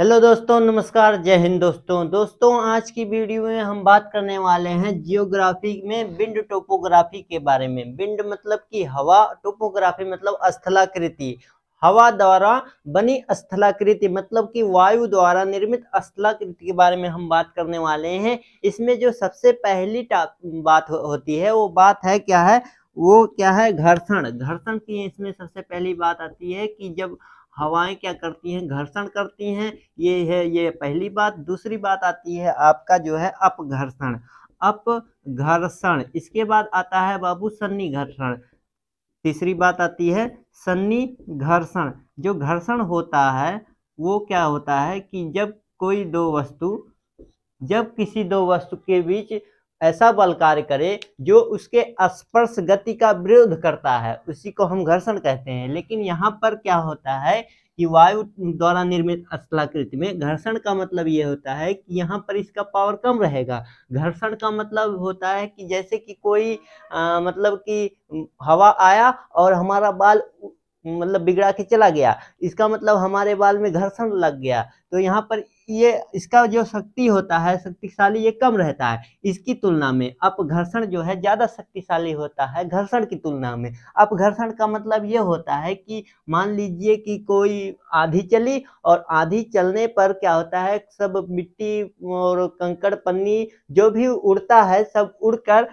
hello दोस्तों नमस्कार जय हिंद दोस्तों दोस्तों आज की वीडियो में हम बात करने वाले हैं जियोग्राफी में बिंड टोपोग्राफी के बारे में बिंड मतलब कि हवा टोपोग्राफी मतलब स्थलाकृति हवा द्वारा बनी स्थलाकृति मतलब कि वायु द्वारा निर्मित स्थलाकृति के बारे में हम बात करने वाले हैं इसमें जो सबसे पहली बात हो, होती है वो बात है क्या है वो क्या है घर्षण घर्षण की इसमें सबसे पहली बात आती है कि जब हवाएं क्या करती हैं घर्षण करती हैं ये है ये पहली बात दूसरी बात आती है आपका जो है अपघर्षण अपघर्षण इसके बाद आता है बाबू सन्नी घर्षण तीसरी बात आती है सन्नी घर्षण जो घर्षण होता है वो क्या होता है कि जब कोई दो वस्तु जब किसी दो वस्तु के बीच ऐसा बल कार्य करे जो उसके स्पर्श गति का विरोध करता है उसी को हम घर्षण कहते हैं लेकिन यहाँ पर क्या होता है कि वायु द्वारा निर्मित स्थलाकृत में घर्षण का मतलब ये होता है कि यहाँ पर इसका पावर कम रहेगा घर्षण का मतलब होता है कि जैसे कि कोई आ, मतलब कि हवा आया और हमारा बाल मतलब बिगड़ा के चला गया इसका मतलब हमारे बाल में घर्षण लग गया तो यहाँ पर ये इसका जो शक्ति होता है शक्तिशाली ये कम रहता है इसकी तुलना में अपघर्षण जो है ज़्यादा शक्तिशाली होता है घर्षण की तुलना में अपघर्षण का मतलब ये होता है कि मान लीजिए कि कोई आधी चली और आधी चलने पर क्या होता है सब मिट्टी और कंकड़ पन्नी जो भी उड़ता है सब उड़कर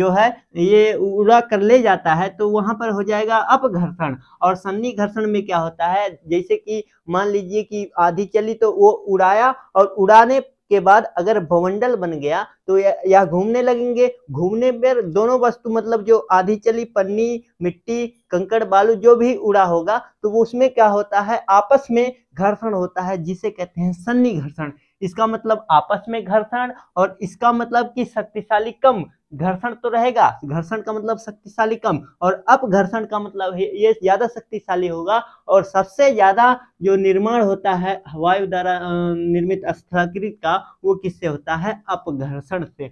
जो है ये उड़ा कर ले जाता है तो वहाँ पर हो जाएगा अपघर्षण और सन्नी घर्षण में क्या होता है जैसे कि मान लीजिए कि आधी चली तो तो वो उड़ाया और उड़ाने के बाद अगर भवंडल बन गया तो यह घूमने लगेंगे घूमने पर दोनों वस्तु मतलब जो आधी चली पन्नी मिट्टी कंकड़ बालू जो भी उड़ा होगा तो उसमें क्या होता है आपस में घर्षण होता है जिसे कहते हैं सन्नी घर्षण इसका मतलब आपस में घर्षण और इसका मतलब कि शक्तिशाली कम घर्षण तो रहेगा घर्षण का मतलब शक्तिशाली कम और घर्षण का मतलब ये ज्यादा शक्तिशाली होगा और सबसे ज्यादा जो निर्माण होता है हवाई द्वारा निर्मित स्थलाकृत का वो किससे होता है अपघर्षण से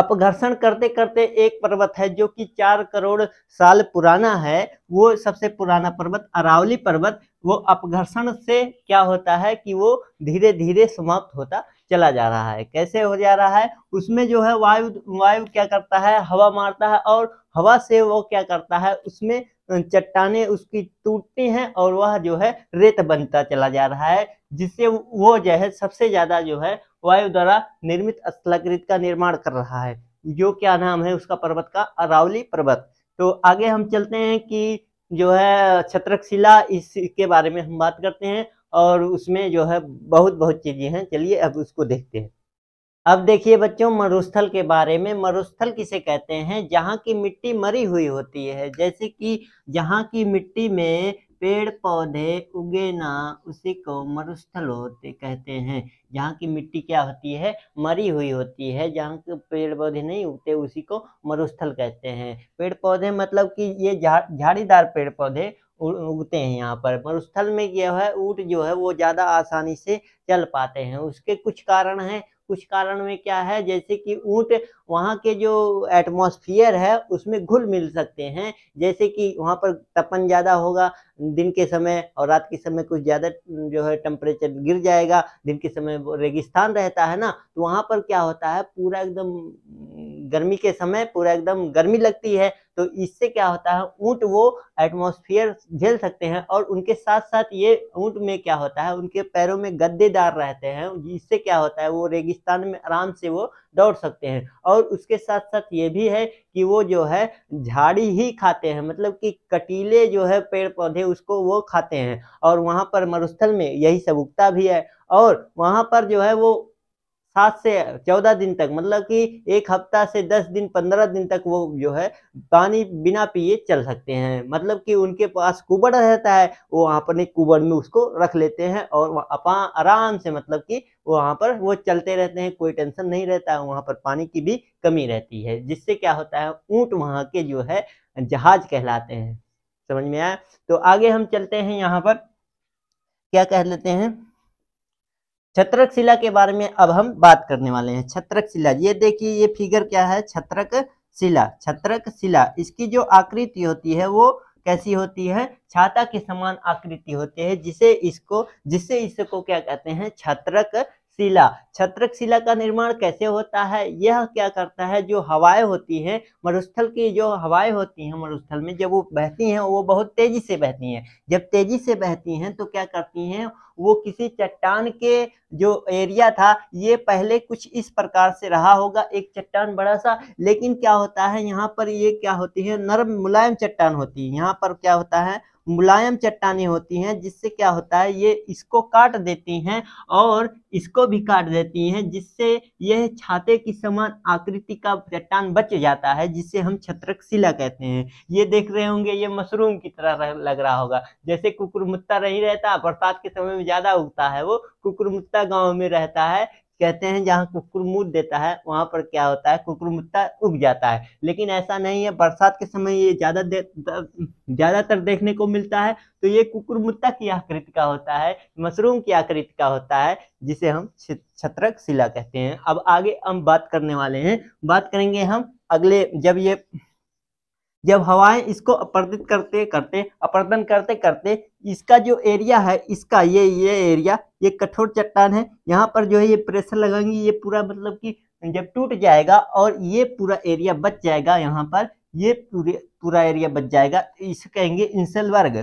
अपघर्षण करते करते एक पर्वत है जो कि चार करोड़ साल पुराना है वो सबसे पुराना पर्वत अरावली पर्वत वो अपघर्षण से क्या होता है कि वो धीरे धीरे समाप्त होता चला जा रहा है कैसे हो जा रहा है उसमें जो है वायु वायु क्या करता है हवा मारता है और हवा से वो क्या करता है उसमें चट्टाने उसकी टूटती हैं और वह जो है रेत बनता चला जा रहा है जिससे वो जो है सबसे ज्यादा जो है वायु द्वारा निर्मित स्थलाकृत का निर्माण कर रहा है जो क्या नाम है उसका पर्वत का अरावली पर्वत तो आगे हम चलते हैं कि जो है छत्रक शिला इसके बारे में हम बात करते हैं और उसमें जो है बहुत बहुत चीज़ें हैं चलिए अब उसको देखते हैं अब देखिए बच्चों मरुस्थल के बारे में मरुस्थल किसे कहते हैं जहाँ की मिट्टी मरी हुई होती है जैसे कि जहाँ की मिट्टी में पेड़ पौधे उगे ना उसी को मरुस्थल होते कहते हैं जहाँ की मिट्टी क्या होती है मरी हुई होती है जहाँ के पेड़ पौधे नहीं उगते उसी को मरुस्थल कहते हैं पेड़ पौधे मतलब कि ये झाड़ीदार पेड़ पौधे उगते हैं यहाँ पर मरुस्थल में क्या है ऊँट जो है वो ज़्यादा आसानी से चल पाते हैं उसके कुछ कारण हैं कुछ कारण में क्या है जैसे कि ऊँट वहाँ के जो एटमॉस्फियर है उसमें घुल मिल सकते हैं जैसे कि वहाँ पर तपन ज़्यादा होगा दिन के समय और रात के समय कुछ ज़्यादा जो है टेम्परेचर गिर जाएगा दिन के समय रेगिस्तान रहता है ना तो वहाँ पर क्या होता है पूरा एकदम गर्मी के समय पूरा एकदम गर्मी लगती है तो इससे क्या होता है ऊँट वो एटमोसफियर झेल सकते हैं और उनके साथ साथ ये ऊँट में क्या होता है उनके पैरों में गद्देदार रहते हैं इससे क्या होता है वो रेगिस्तान में आराम से वो दौड़ सकते हैं और उसके साथ साथ ये भी है कि वो जो है झाड़ी ही खाते हैं मतलब कि कटीले जो है पेड़ पौधे उसको वो खाते हैं और वहाँ पर मरुस्थल में यही सब उगता भी है और वहाँ पर जो है वो सात से चौदह दिन तक मतलब कि एक हफ्ता से दस दिन पंद्रह दिन तक वो जो है पानी बिना पिए चल सकते हैं मतलब कि उनके पास कुबड़ रहता है वो वहाँ पर कुबड़ में उसको रख लेते हैं और आराम से मतलब कि वहाँ पर वो चलते रहते हैं कोई टेंशन नहीं रहता है वहाँ पर पानी की भी कमी रहती है जिससे क्या होता है ऊँट वहाँ के जो है जहाज कहलाते हैं समझ में आया तो आगे हम चलते हैं यहाँ पर क्या कह लेते हैं छत्रक शिला के बारे में अब हम बात करने वाले हैं छत्रक शिला ये देखिए ये फिगर क्या है छत्रक शिला छत्रक शिला इसकी जो आकृति होती है वो कैसी होती है छाता के समान आकृति होती है जिसे इसको जिससे इसको क्या कहते हैं छत्रक शिला छत्रक शिला का निर्माण कैसे होता है यह क्या करता है जो हवाएं होती हैं मरुस्थल की जो हवाएं होती हैं मरुस्थल में जब वो बहती हैं वो बहुत तेजी से बहती हैं जब तेजी से बहती हैं तो क्या करती हैं वो किसी चट्टान के जो एरिया था ये पहले कुछ इस प्रकार से रहा होगा एक चट्टान बड़ा सा लेकिन क्या होता है यहाँ पर ये क्या होती है नरम मुलायम चट्टान होती है यहाँ पर क्या होता है मुलायम चट्टाने होती हैं जिससे क्या होता है ये इसको काट देती हैं और इसको भी काट देती हैं जिससे यह छाते की समान आकृति का चट्टान बच जाता है जिसे हम शिला कहते हैं ये देख रहे होंगे ये मशरूम की तरह लग रहा होगा जैसे कुकुरमुत्ता नहीं रहता बरसात के समय में ज़्यादा उगता है वो कुकुरमुत्ता गाँव में रहता है कहते हैं जहाँ कुकुरमुट देता है वहाँ पर क्या होता है कुकुरमुत्ता उग जाता है लेकिन ऐसा नहीं है बरसात के समय ये ज़्यादा दे, ज़्यादातर देखने को मिलता है तो ये कुकुरमुत्ता की आकृति का होता है मशरूम की आकृति का होता है जिसे हम छत्रक शिला कहते हैं अब आगे हम बात करने वाले हैं बात करेंगे हम अगले जब ये जब हवाएं इसको अपर्दित करते करते अपर्दन करते करते इसका जो एरिया है इसका ये ये एरिया ये कठोर चट्टान है यहाँ पर जो है ये प्रेशर लगाएंगे ये पूरा मतलब कि जब टूट जाएगा और ये पूरा एरिया बच जाएगा यहाँ पर ये पूरे पूरा एरिया बच जाएगा इसे कहेंगे इंसल वर्ग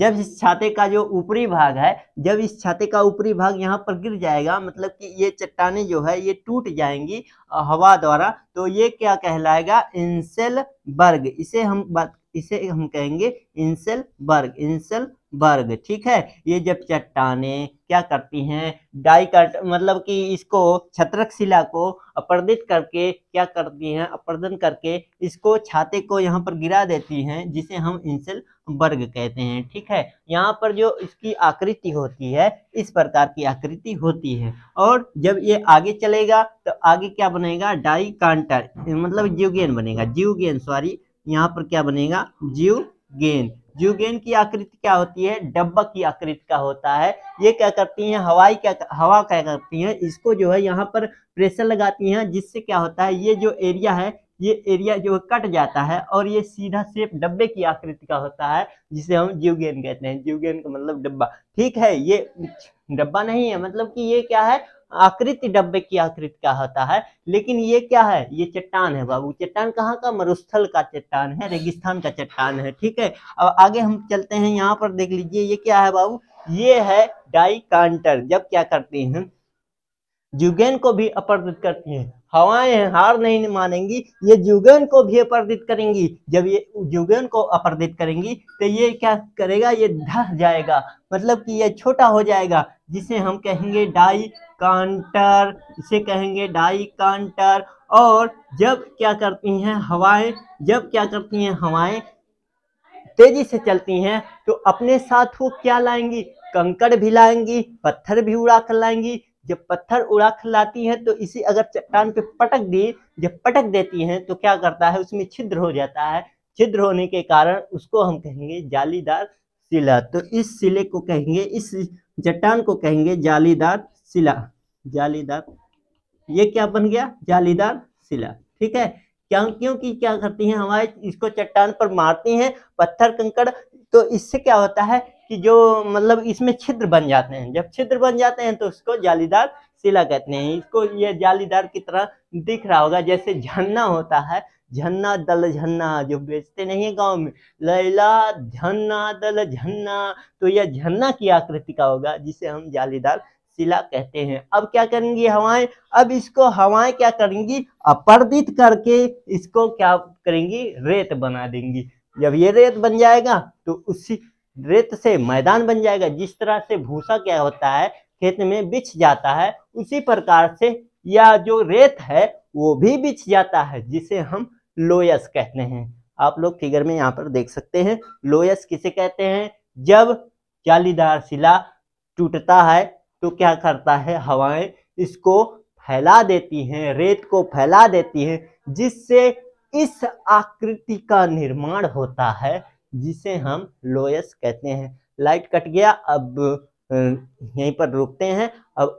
जब इस छाते का जो ऊपरी भाग है जब इस छाते का ऊपरी भाग यहाँ पर गिर जाएगा मतलब कि ये चट्टाने जो है ये टूट जाएंगी हवा द्वारा तो ये क्या कहलाएगा इंसेल वर्ग इसे हम बात इसे हम कहेंगे इंसेल वर्ग इंसेल वर्ग ठीक है ये जब चट्टाने क्या करती हैं डाइकट मतलब कि इसको छत्रक शिला को अपर्दित करके क्या करती हैं अपर्दन करके इसको छाते को यहाँ पर गिरा देती हैं जिसे हम इंसेल वर्ग कहते हैं ठीक है यहाँ पर जो इसकी आकृति होती है इस प्रकार की आकृति होती है और जब ये आगे चलेगा तो आगे क्या बनेगा डाई कांटर मतलब जीवगेन बनेगा जीवगेन सॉरी यहाँ पर क्या बनेगा जीव गेंद जीव गेंद की आकृति क्या होती है डब्बा की आकृति का होता है ये क्या करती है हवाई क्या हवा क्या करती है इसको जो है यहाँ पर प्रेशर लगाती है जिससे क्या होता है ये जो एरिया है ये एरिया जो कट जाता है और ये सीधा सेप डब्बे की आकृति का होता है जिसे हम जीव गेंद कहते हैं जीव गेंद का मतलब डब्बा ठीक है ये डब्बा नहीं है मतलब कि ये क्या है आकृति डब्बे की आकृति का होता है लेकिन ये क्या है ये चट्टान है बाबू चट्टान कहाँ का मरुस्थल का चट्टान है रेगिस्तान का चट्टान है ठीक है अब आगे हम चलते हैं यहाँ पर देख लीजिए ये क्या है बाबू ये है डाइकांटर जब क्या करती हैं जुगेन को भी अपर्दित करती है हवाएं हार नहीं मानेंगी ये जुगेन को भी अपर्दित करेंगी जब ये जुगेन को अपर्दित करेंगी तो ये क्या करेगा ये धस जाएगा मतलब कि ये छोटा हो जाएगा जिसे हम कहेंगे डाई कांटर इसे कहेंगे डाई कांटर और जब क्या करती हैं हवाएं जब क्या करती हैं हवाएं तेजी से चलती हैं तो अपने साथ वो क्या लाएंगी कंकड़ भी लाएंगी पत्थर भी उड़ा कर लाएंगी जब पत्थर उड़ा कर लाती है तो इसी अगर चट्टान पे पटक दी जब पटक देती हैं तो क्या करता है उसमें छिद्र हो जाता है छिद्र होने के कारण उसको हम कहेंगे जालीदार शिला तो इस शिले को कहेंगे इस चट्टान को कहेंगे जालीदार शिला जालीदार ये क्या बन गया जालीदार शिला ठीक है क्या क्योंकि क्या करती हैं हमारे इसको चट्टान पर मारती हैं पत्थर कंकड़ तो इससे क्या होता है कि जो मतलब इसमें छिद्र बन जाते हैं जब छिद्र बन जाते हैं तो उसको जालीदार शिला कहते हैं इसको ये जालीदार की तरह दिख रहा होगा जैसे झरना होता है झन्ना दल झन्ना जो बेचते नहीं है गांव में लैला झन्ना दल झन्ना तो यह झन्ना की आकृति का होगा जिसे हम जालीदार शिला कहते हैं अब क्या करेंगी हवाएं अब इसको हवाएं क्या करेंगी अपर्दित करके इसको क्या करेंगी रेत बना देंगी जब ये रेत बन जाएगा तो उसी रेत से मैदान बन जाएगा जिस तरह से भूसा क्या होता है खेत में बिछ जाता है उसी प्रकार से यह जो रेत है वो भी बिछ जाता है जिसे हम लोयस कहते हैं आप लोग फिगर में यहाँ पर देख सकते हैं लोयस किसे कहते हैं जब जालीदार शिला टूटता है तो क्या करता है हवाएं इसको फैला देती हैं रेत को फैला देती हैं जिससे इस आकृति का निर्माण होता है जिसे हम लोयस कहते हैं लाइट कट गया अब यहीं पर रुकते हैं अब